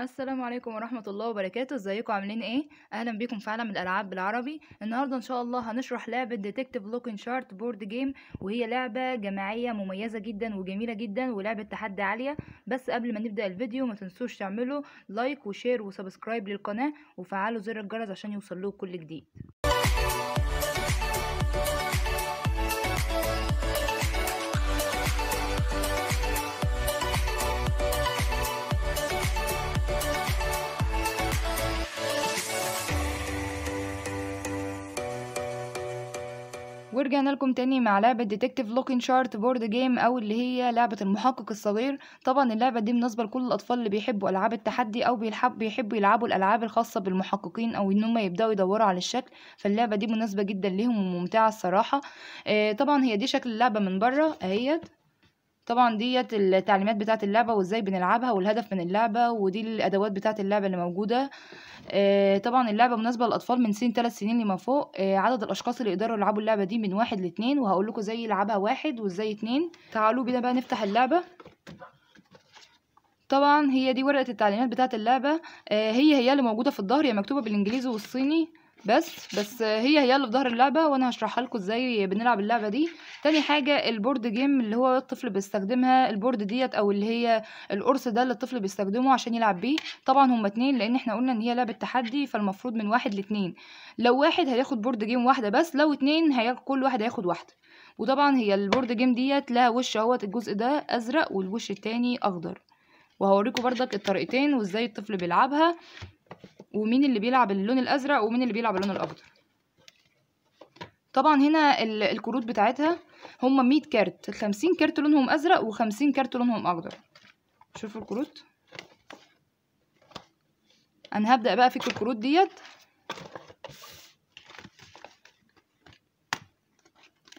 السلام عليكم ورحمة الله وبركاته ازيكم عاملين ايه اهلا بيكم في عالم الالعاب بالعربي النهاردة ان شاء الله هنشرح لعبة ديتكتيف لوكين شارت بورد جيم وهي لعبة جماعية مميزة جدا وجميلة جدا ولعبة تحدي عالية بس قبل ما نبدأ الفيديو ما تنسوش تعملوا لايك وشير وسبسكرايب للقناة وفعلوا زر الجرس عشان يوصل كل جديد ورجعنا لكم تاني مع لعبة ديتكتيف لوكين شارت بورد جيم أو اللي هي لعبة المحقق الصغير طبعا اللعبة دي مناسبة لكل الأطفال اللي بيحبوا ألعاب التحدي أو بيحب بيحبوا يلعبوا الألعاب الخاصة بالمحققين أو إن هم يبدأوا يدوروا على الشكل فاللعبة دي مناسبة جدا ليهم وممتعة الصراحة آه، طبعا هي دي شكل اللعبة من بره أهيت طبعا ديت التعليمات بتاعه اللعبه وازاي بنلعبها والهدف من اللعبه ودي الادوات بتاعه اللعبه اللي موجوده آه، طبعا اللعبه مناسبه للاطفال من سن 3 سنين لما فوق آه، عدد الاشخاص اللي يقدروا يلعبوا اللعبه دي من واحد لاتنين وهقول لكم ازاي يلعبها واحد وازاي اتنين تعالوا بينا بقى نفتح اللعبه طبعا هي دي ورقه التعليمات بتاعه اللعبه آه، هي هي اللي موجوده في الظهر هي مكتوبه بالانجليزي والصيني بس بس هي هي اللي في ظهر اللعبه وانا هشرحها لكم ازاي بنلعب اللعبه دي تاني حاجه البورد جيم اللي هو الطفل بيستخدمها البورد ديت او اللي هي القرص ده اللي الطفل بيستخدمه عشان يلعب بيه طبعا هما اتنين لان احنا قلنا ان هي لعبه تحدي فالمفروض من واحد لاتنين لو واحد هياخد بورد جيم واحده بس لو اتنين هي كل واحد هياخد واحده وطبعا هي البورد جيم ديت لها وش اهوت الجزء ده ازرق والوش التاني اخضر وهوريكم بردك الطريقتين وازاي الطفل بيلعبها ومين اللي بيلعب اللون الازرق ومين اللي بيلعب اللون الاخضر طبعا هنا الكروت بتاعتها هما 100 كارت 50 كارت لونهم ازرق و50 كارت لونهم اخضر شوفوا الكروت انا هبدا بقى افك الكروت ديت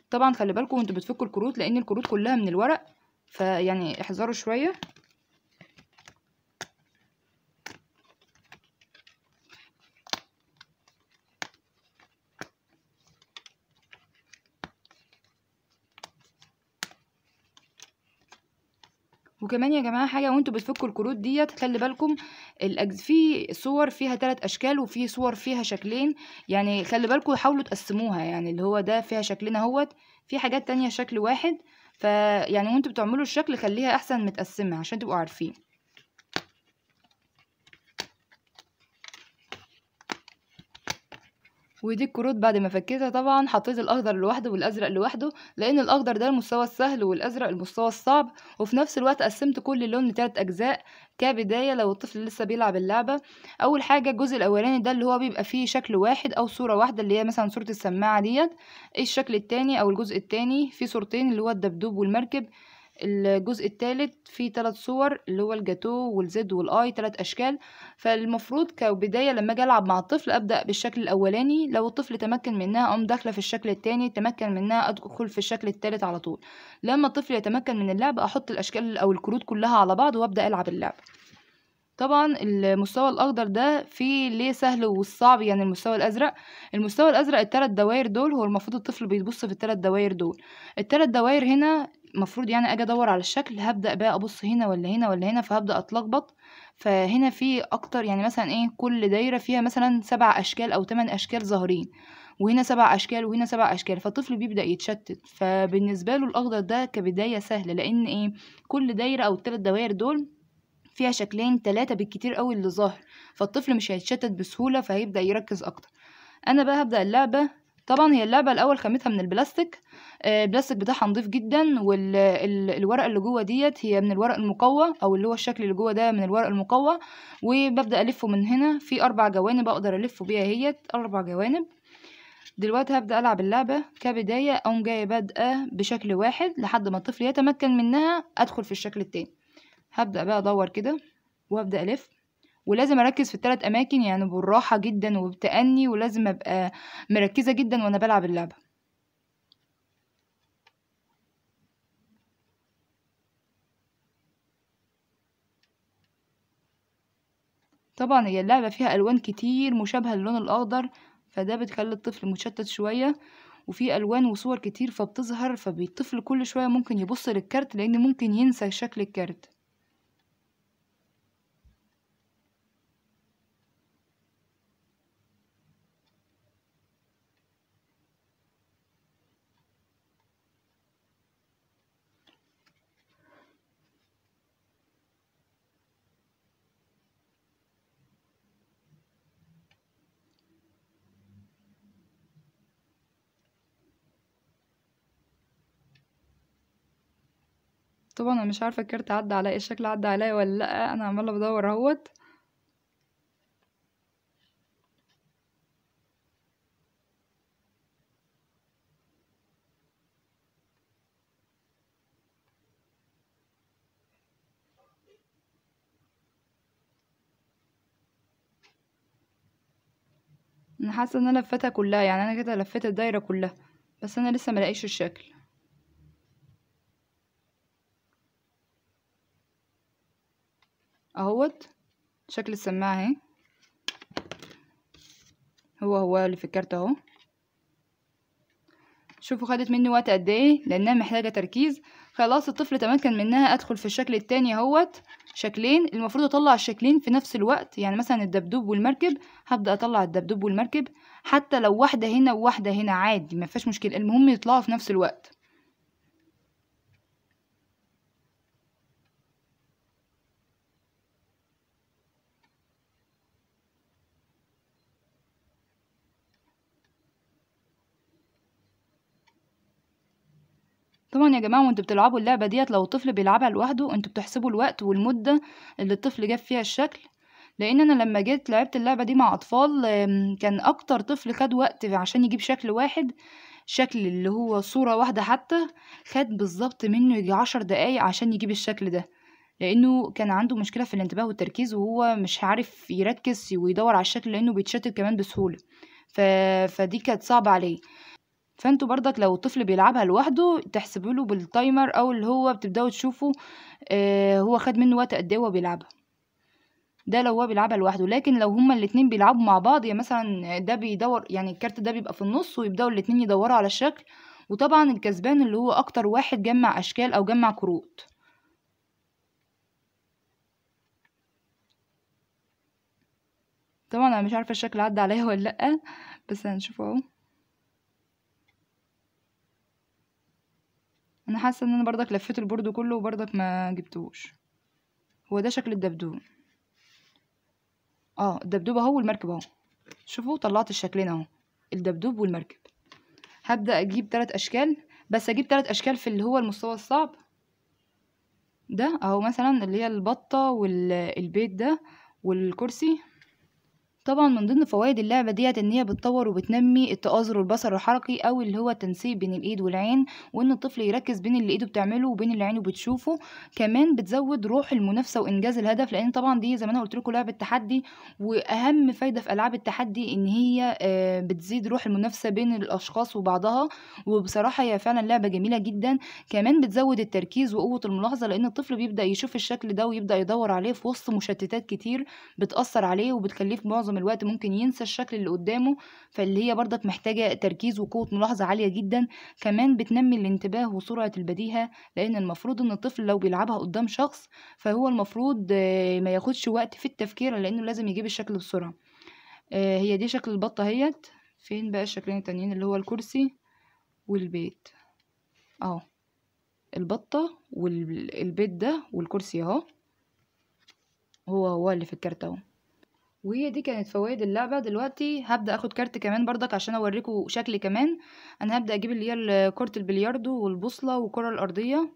طبعا خلي بالكم وانتوا بتفكوا الكروت لان الكروت كلها من الورق فيعني احذروا شويه وكمان يا جماعه حاجه وانتوا بتفكوا الكروت ديت خلي بالكم الأجز... في صور فيها ثلاث اشكال وفي صور فيها شكلين يعني خلي بالكم حاولوا تقسموها يعني اللي هو ده فيها شكلين اهوت في حاجات تانية شكل واحد فيعني وانتوا بتعملوا الشكل خليها احسن متقسمه عشان تبقوا عارفين ودي الكروت بعد ما فكيتها طبعا حطيت الاخضر لوحده والازرق لوحده لان الاخضر ده المستوى السهل والازرق المستوى الصعب وفي نفس الوقت قسمت كل لون لثلاث اجزاء كبدايه لو الطفل لسه بيلعب اللعبه اول حاجه الجزء الاولاني ده اللي هو بيبقى فيه شكل واحد او صوره واحده اللي هي مثلا صوره السماعه ديت الشكل التاني او الجزء التاني فيه صورتين اللي هو الدبدوب والمركب الجزء الثالث فيه ثلاث صور اللي هو الجاتو والزد والاي ثلاث اشكال فالمفروض كبدايه لما اجي العب مع الطفل ابدا بالشكل الاولاني لو الطفل تمكن منها اقوم داخله في الشكل الثاني تمكن منها ادخل في الشكل الثالث على طول لما الطفل يتمكن من اللعب احط الاشكال او الكروت كلها على بعض وابدا العب اللعب طبعا المستوى الاخضر ده فيه ليه سهل والصعب يعني المستوى الازرق المستوى الازرق الثلاث دواير دول هو المفروض الطفل بيتبص في الثلاث دواير دول الثلاث دواير هنا المفروض يعني اجي ادور على الشكل هبدا بقى ابص هنا ولا هنا ولا هنا فهبدا اتلخبط فهنا في اكتر يعني مثلا ايه كل دايره فيها مثلا سبع اشكال او ثمان اشكال ظاهرين وهنا سبع اشكال وهنا سبع اشكال فالطفل بيبدا يتشتت فبالنسبه له الاخضر ده كبدايه سهله لان ايه كل دايره او الثلاث دوائر دول فيها شكلين ثلاثه بالكتير قوي اللي ظاهر فالطفل مش هيتشتت بسهوله فهيبدا يركز اكتر انا بقى هبدا اللعبه طبعا هي اللعبه الاول خامتها من البلاستيك آه، البلاستيك بتاعها نضيف جدا والورقه اللي جوه ديت هي من الورق المقوى او اللي هو الشكل اللي جوه ده من الورق المقوى وببدا الفه من هنا في اربع جوانب اقدر الفه بيها هيت اربع جوانب دلوقتي هبدأ ألعب اللعبة كبداية أقوم جاية بادئة بشكل واحد لحد ما الطفل يتمكن منها أدخل في الشكل التاني هبدأ بقى أدور كده وأبدأ ألف ولازم اركز في الثلاث اماكن يعني بالراحه جدا وبتأني ولازم ابقى مركزه جدا وانا بلعب اللعبه طبعا هي اللعبه فيها الوان كتير مشابهه للون الاخضر فده بتخلي الطفل متشتت شويه وفي الوان وصور كتير فبتظهر فالطفل كل شويه ممكن يبص للكارت لان ممكن ينسى شكل الكارت طبعا انا مش عارفه الكارت عدى عليا الشكل عدى عليا ولا لا انا عماله بدور اهوت انا حاسه ان انا لفيتها كلها يعني انا كده لفيت الدايره كلها بس انا لسه ملاقيش الشكل اهوت شكل السماعة اهي هو هو اللي فكرت اهو شوفوا خدت مني وقت قد ايه لانها محتاجه تركيز خلاص الطفل تمكن منها ادخل في الشكل التاني اهوت شكلين المفروض اطلع الشكلين في نفس الوقت يعني مثلا الدبدوب والمركب هبدا اطلع الدبدوب والمركب حتى لو واحده هنا وواحده هنا عادي ما فيهاش مشكله المهم يطلعوا في نفس الوقت طبعا يا جماعة وانتوا بتلعبوا اللعبة ديت لو الطفل بيلعبها لوحده انتوا بتحسبوا الوقت والمدة اللي الطفل جاب فيها الشكل لان انا لما جيت لعبت اللعبة دي مع اطفال كان اكتر طفل خد وقت عشان يجيب شكل واحد شكل اللي هو صورة واحدة حتى خد بالظبط منه يجي عشر دقايق عشان يجيب الشكل ده لانه كان عنده مشكلة في الانتباه والتركيز وهو مش عارف يركز ويدور على الشكل لانه بيتشتت كمان بسهولة ف... فدي كانت صعبة عليه فانتوا برضك لو الطفل بيلعبها لوحده تحسبوا له بالتايمر او اللي هو بتبداوا تشوفوا آه هو خد منه وقت قد ايه وهو بيلعبها ده لو هو بيلعبها لوحده لكن لو هما الاتنين بيلعبوا مع بعض يعني مثلا ده بيدور يعني الكارت ده بيبقى في النص ويبداوا الاتنين يدوروا على الشكل وطبعا الكسبان اللي هو اكتر واحد جمع اشكال او جمع كروت طبعا انا مش عارفه الشكل عدى عليا ولا لا بس هنشوفه اهو انا حاسه ان انا برضك لفيت البورد كله وبرضك ما جبتوش هو ده شكل الدبدوب اه الدبدوب اهو والمركب اهو شوفوا طلعت الشكلين اهو الدبدوب والمركب هبدا اجيب تلات اشكال بس اجيب تلات اشكال في اللي هو المستوى الصعب ده اهو مثلا اللي هي البطه والبيت ده والكرسي طبعا من ضمن فوائد اللعبة ديت ان هي بتطور وبتنمي التآزر البصر الحركي او اللي هو التنسيق بين الايد والعين وان الطفل يركز بين اللي ايده بتعمله وبين اللي عينه بتشوفه كمان بتزود روح المنافسة وانجاز الهدف لان طبعا دي زي ما انا قلت لكم لعبة تحدي واهم فايدة في العاب التحدي ان هي آه، بتزيد روح المنافسة بين الاشخاص وبعضها وبصراحة هي فعلا لعبة جميلة جدا كمان بتزود التركيز وقوة الملاحظة لان الطفل بيبدأ يشوف الشكل ده ويبدأ يدور عليه في وسط مشتتات كتير بتأثر عليه وبتكلف معظم معظم الوقت ممكن ينسى الشكل اللي قدامه فاللي هي برضك محتاجة تركيز وقوة ملاحظة عالية جدا كمان بتنمي الانتباه وسرعة البديهة لأن المفروض إن الطفل لو بيلعبها قدام شخص فهو المفروض آه، ما ياخدش وقت في التفكير لأنه لازم يجيب الشكل بسرعة آه، هي دي شكل البطة هيت فين بقى الشكلين التانيين اللي هو الكرسي والبيت اهو البطة والبيت ده والكرسي اهو هو هو اللي في الكارت اهو وهي دي كانت فوائد اللعبة دلوقتي هبدأ اخد كارت كمان بردك عشان اوريكم شكل كمان انا هبدأ اجيب اللي هي كرة البلياردو والبوصلة والكرة الارضية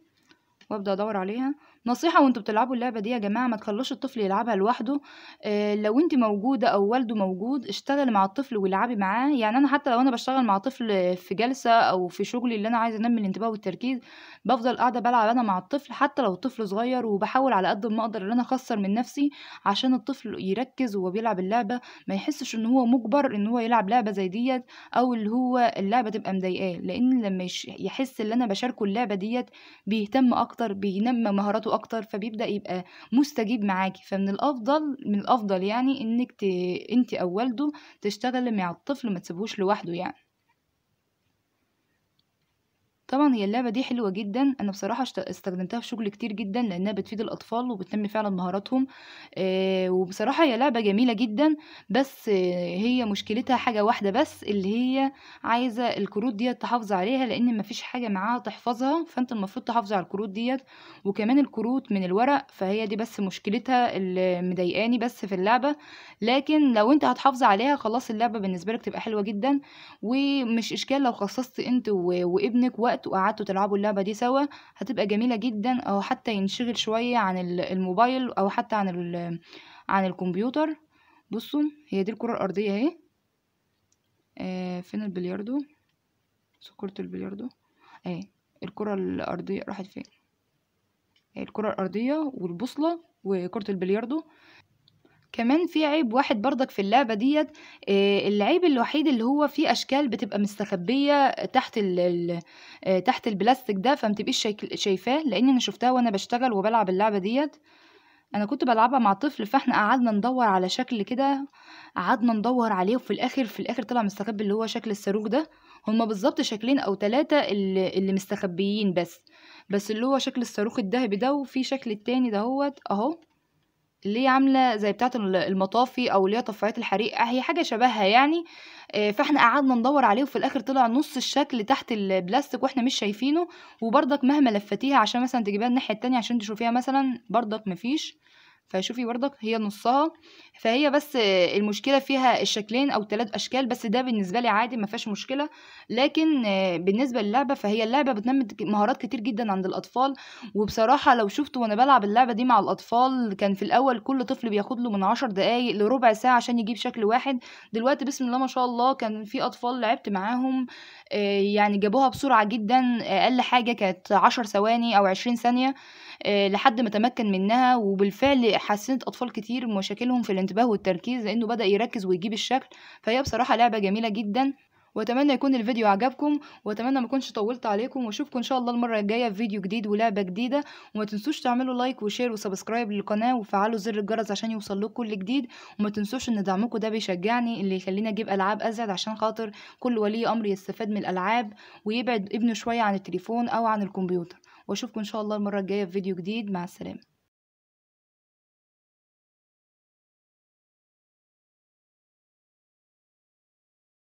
وابدأ ادور عليها نصيحة وانتوا بتلعبوا اللعبة دي يا جماعة ما تخلوش الطفل يلعبها لوحده اه لو انت موجودة او والده موجود اشتغلي مع الطفل والعبي معاه يعني انا حتى لو انا بشتغل مع طفل في جلسة او في شغلي اللي انا عايزة انمي الانتباه والتركيز بفضل قاعدة بلعب انا مع الطفل حتى لو الطفل صغير وبحاول على قد ما اقدر ان انا اخسر من نفسي عشان الطفل يركز وهو بيلعب اللعبة ما يحسش ان هو مجبر ان هو يلعب لعبة زي ديت او اللي هو اللعبة تبقى مضايقاه لان لما يحس ان انا بشاركه اللعبة ديت بيهتم اكتر بينمى مهاراته له اكتر فبيبدا يبقى مستجيب معاكي فمن الافضل من الافضل يعني انك ت... انت او والده تشتغلي مع الطفل ما تسيبوش لوحده يعني طبعا هي اللعبة دي حلوة جدا أنا بصراحة استخدمتها في شغل كتير جدا لأنها بتفيد الأطفال وبتنمي فعلا مهاراتهم وبصراحة هي لعبة جميلة جدا بس هي مشكلتها حاجة واحدة بس اللي هي عايزة الكروت ديت تحافظ عليها لأن مفيش حاجة معاها تحفظها فأنت المفروض تحافظ على الكروت ديت وكمان الكروت من الورق فهي دي بس مشكلتها اللي مضايقاني بس في اللعبة لكن لو أنت هتحافظ عليها خلاص اللعبة بالنسبة لك تبقى حلوة جدا ومش إشكال لو خصصت أنت وابنك وقت الوقت وقعدتوا تلعبوا اللعبة دي سوا هتبقى جميلة جدا أو حتى ينشغل شوية عن الموبايل أو حتى عن ال عن الكمبيوتر بصوا هي دي الكرة الأرضية اهي آه، فين البلياردو كرة البلياردو اهي الكرة الأرضية راحت فين آه، الكرة الأرضية والبوصلة وكرة البلياردو كمان في عيب واحد برضك في اللعبة ديت آه، العيب الوحيد اللي هو في أشكال بتبقى مستخبية تحت ال ال آه، تحت البلاستيك ده فمتبقيش شايفاه لأن أنا شفتها وأنا بشتغل وبلعب اللعبة ديت أنا كنت بلعبها مع طفل فاحنا قعدنا ندور على شكل كده قعدنا ندور عليه وفي الآخر في الآخر طلع مستخبي اللي هو شكل الصاروخ ده هما بالظبط شكلين أو تلاتة اللي, اللي مستخبيين بس بس اللي هو شكل الصاروخ الذهبي ده وفي شكل التاني دهوت أهو اللي هي عامله زي بتاعه المطافي او اللي هي طفايات الحريق آه، هي حاجه شبهها يعني آه، فاحنا قعدنا ندور عليه وفي الاخر طلع نص الشكل تحت البلاستيك واحنا مش شايفينه وبرضك مهما لفتيها عشان مثلا تجيبيها الناحيه التانية عشان تشوفيها مثلا برضك مفيش فشوفي برضك هي نصها فهي بس المشكلة فيها الشكلين أو ثلاث أشكال بس ده بالنسبة لي عادي ما فيهاش مشكلة لكن بالنسبة للعبة فهي اللعبة بتنمي مهارات كتير جدا عند الأطفال وبصراحة لو شفت وأنا بلعب اللعبة دي مع الأطفال كان في الأول كل طفل بياخد له من عشر دقايق لربع ساعة عشان يجيب شكل واحد دلوقتي بسم الله ما شاء الله كان في أطفال لعبت معاهم آه، يعني جابوها بسرعة جدا أقل حاجة كانت عشر ثواني أو عشرين ثانية آه، لحد ما تمكن منها وبالفعل حسنت أطفال كتير مشاكلهم في الانتباه والتركيز لأنه بدأ يركز ويجيب الشكل فهي بصراحة لعبة جميلة جدا واتمنى يكون الفيديو عجبكم واتمنى ما اكونش طولت عليكم واشوفكم ان شاء الله المره الجايه في فيديو جديد ولعبه جديده وما تنسوش تعملوا لايك وشير وسبسكرايب للقناه وفعلوا زر الجرس عشان يوصل كل جديد وما تنسوش ان دعمكم ده بيشجعني اللي يخليني اجيب العاب ازيد عشان خاطر كل ولي امر يستفاد من الالعاب ويبعد ابنه شويه عن التليفون او عن الكمبيوتر واشوفكم ان شاء الله المره الجايه في فيديو جديد مع السلامه